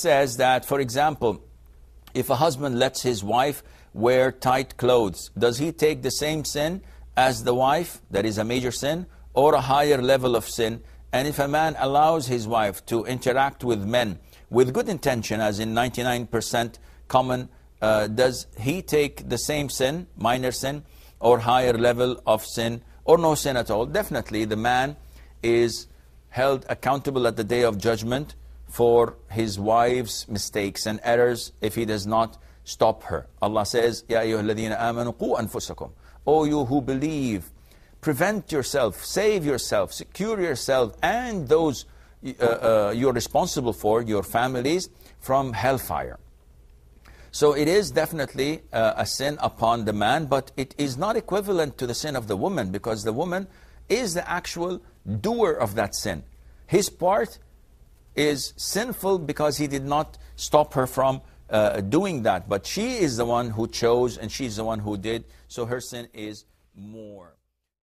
says that, for example, if a husband lets his wife wear tight clothes, does he take the same sin as the wife, that is a major sin, or a higher level of sin? And if a man allows his wife to interact with men with good intention, as in 99% common, uh, does he take the same sin, minor sin, or higher level of sin, or no sin at all? Definitely, the man is held accountable at the day of judgment for his wife's mistakes and errors if he does not stop her. Allah says, "Ya أَيُّهَا الَّذِينَ آمَنُوا O you who believe, prevent yourself, save yourself, secure yourself and those uh, uh, you're responsible for, your families, from hellfire. So it is definitely uh, a sin upon the man, but it is not equivalent to the sin of the woman because the woman is the actual doer of that sin. His part is sinful because he did not stop her from uh, doing that. But she is the one who chose and she is the one who did. So her sin is more.